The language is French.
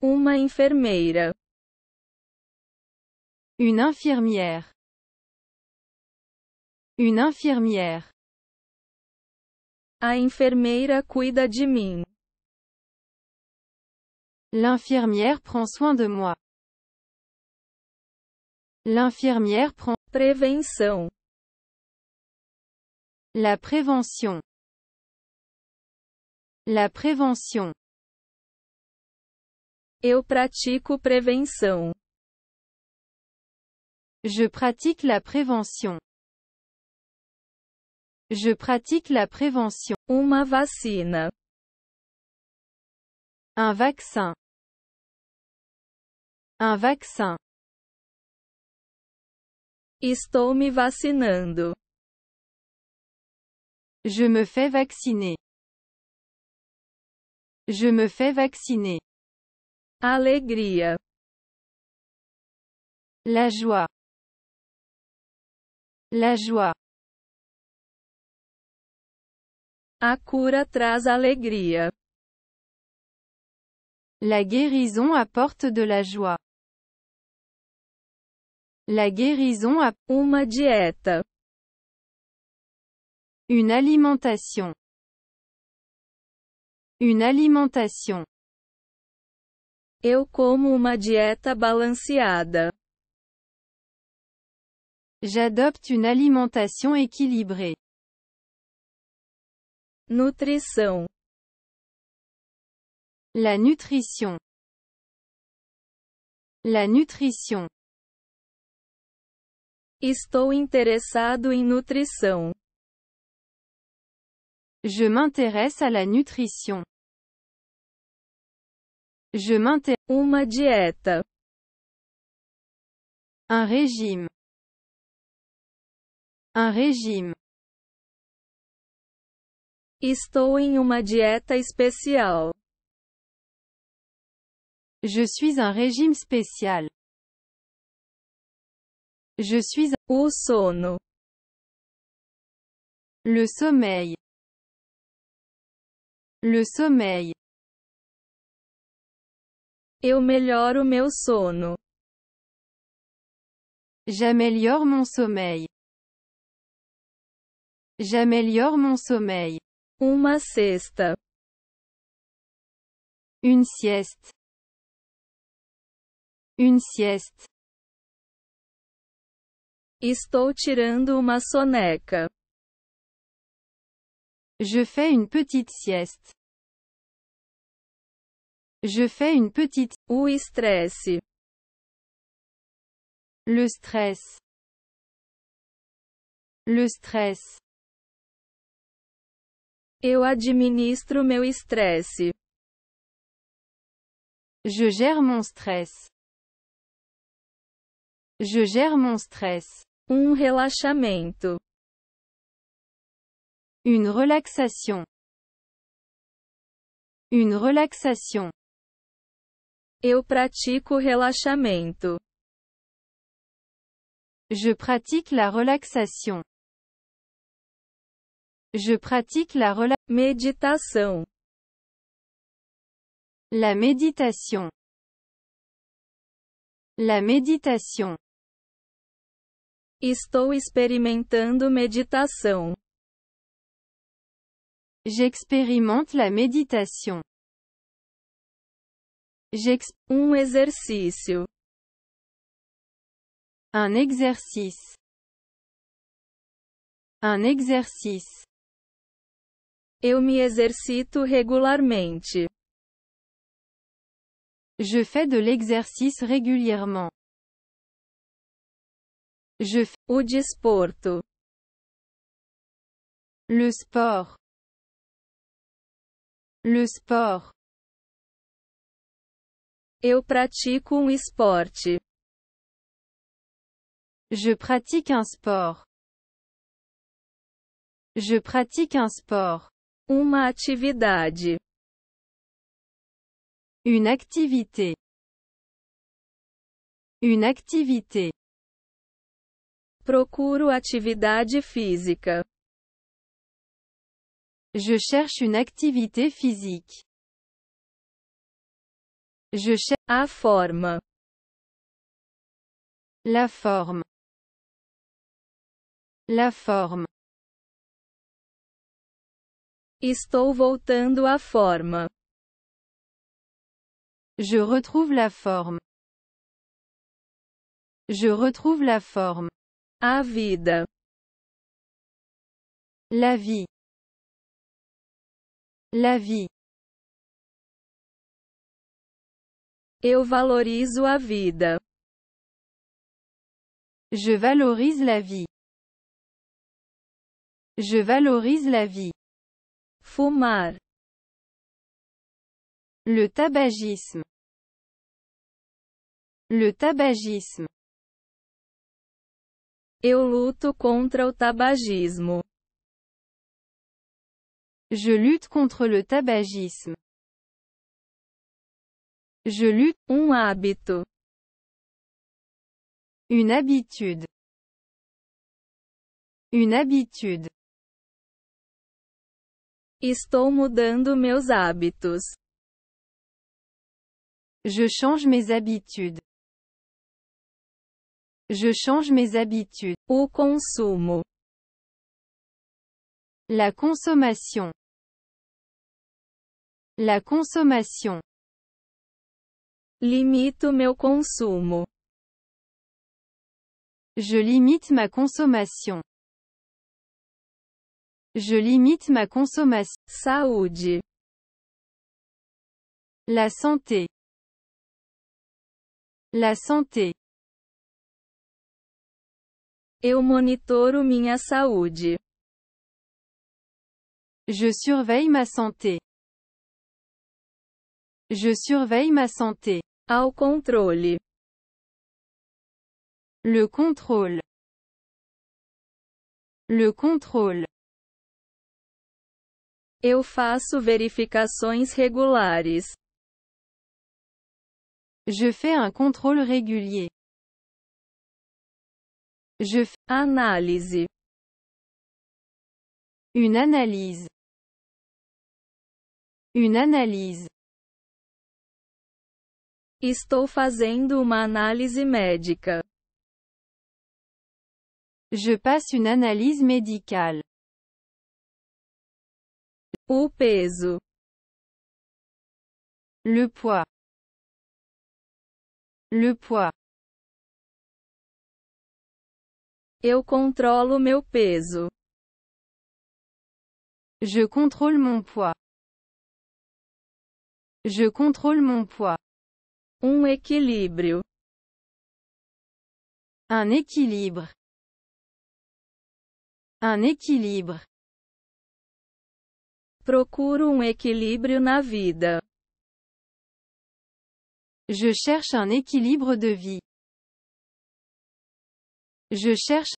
Une enfermeira. Une infirmière. Une infirmière. A enfermeira cuida de mim. L'infirmière prend soin de moi. L'infirmière prend prévention. La prévention. La prévention. Eu pratico prevenção. Je pratique la prévention. Je pratique la prévention. Uma vacina. Un vaccin. Un vaccin. Estou me vacinando. Je me fais vacciner. Je me fais vacciner alegria, la joie, la joie. A cura traz alegria. La guérison apporte de la joie. La guérison a uma dieta. Une alimentation. Une alimentation. Eu como uma dieta balanceada. J'adopte une alimentation équilibrée. Nutrição. La nutrition. La nutrition. Estou interessado em nutrição. Je m'intéresse à la nutrition. Je maintiens une diète, un régime, un régime. Estou en une dieta especial. Je suis un régime spécial. Je suis au sono. Le sommeil. Le sommeil. Eu melhoro meu sono. J'améliore mon sommeil. J'améliore mon sommeil. Uma cesta. Une sieste. Une sieste. Estou tirando uma soneca. Je fais une petite sieste. Je fais une petite. ou stress. Le stress. Le stress. Eu administro meu stress. Je gère mon stress. Je gère mon stress. Un relaxamento. Une relaxation. Une relaxation. Eu pratico relaxamento. Je pratique la relaxation. Je pratique la méditation. La méditation. La méditation. Estou experimentando méditation. J'expérimente la méditation. J'ex, un exercice. Un exercice. Un exercice. Eu me exercito regularmente. Je fais de l'exercice régulièrement. Je fais o desporto. Le sport. Le sport. Eu pratico um esporte. Je pratique un sport. Je pratique un sport. Uma atividade. Une activité. Une activité. Procuro atividade física. Je cherche une activité physique. Je cherche à forme. La forme. La forme. Estou voltando à forme. Je retrouve la forme. Je retrouve la forme. A vide. La vie. La vie. Eu valorizo a vida. Je valorise la vie. Je valorise la vie. Fumar. Le tabagisme. Le tabagisme. Eu luto contre o tabagismo. Je lutte contre le tabagisme. Je lutte, Un hábito. Une habitude. Une habitude. Estou mudando meus hábitos. Je change mes habitudes. Je change mes habitudes. Au consumo. La consommation. La consommation. Limito meu consumo. Je limite ma consommation. Je limite ma consommation. Saúde. La santé. La santé. Eu monitoro minha saúde. Je surveille ma santé. Je surveille ma santé. Au contrôle. Le contrôle. Le contrôle. Eu faço vérifications regulares. Je fais un contrôle régulier. Je fais analyse. Une analyse. Une analyse. Estou fazendo uma análise médica. Je passe une analyse médicale. O peso. Le poids. Le poids. Eu controlo meu peso. Je contrôle mon poids. Je contrôle mon poids. Um un équilibre. Un équilibre. Un équilibre. Procure un um équilibre na vie. Je cherche un équilibre de vie. Je cherche